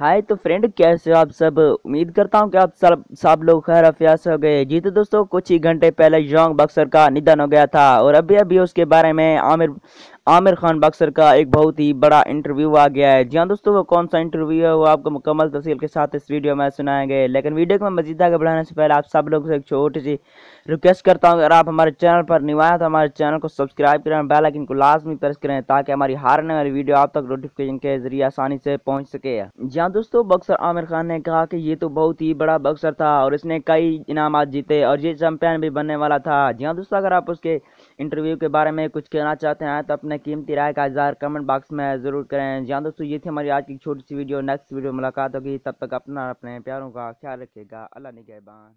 हाय तो फ्रेंड कैसे हो आप सब उम्मीद करता हूँ कि आप सब सब लोग खैर अफियास हो गए जी तो दोस्तों कुछ ही घंटे पहले यौंग बक्सर का निधन हो गया था और अभी अभी उसके बारे में आमिर आमिर खान बक्सर का एक बहुत ही बड़ा इंटरव्यू आ गया है जी हाँ दोस्तों वो कौन सा इंटरव्यू है वो आपको मुकम्मल तफसील के साथ इस वीडियो में सुनाएंगे लेकिन वीडियो को मजीद आगे बढ़ाने से पहले आप सब लोगों से एक छोटी सी रिक्वेस्ट करता हूँ अगर आप हमारे चैनल पर निवाया तो हमारे चैनल को सब्सक्राइब करें बेल आइकन को लाजमी प्रेस करें ताकि हमारी हारने वाली वीडियो आप तक नोटिफिकेशन के जरिए आसानी से पहुँच सके जी हाँ दोस्तों बक्सर आमिर खान ने कहा कि ये तो बहुत ही बड़ा बक्सर था और इसने कई इनाम जीते और ये चैम्पियन भी बनने वाला था जी हाँ दोस्तों अगर आप उसके इंटरव्यू के बारे में कुछ कहना चाहते हैं तो अपने अपना कीमती राय का इजहार कमेंट बॉक्स में ज़रूर करें जहाँ दोस्तों ये थी हमारी आज की छोटी सी वीडियो नेक्स्ट वीडियो मुलाकात होगी तब तक अपना अपने प्यारों का ख्याल रखेगा अल्लाह निगहबान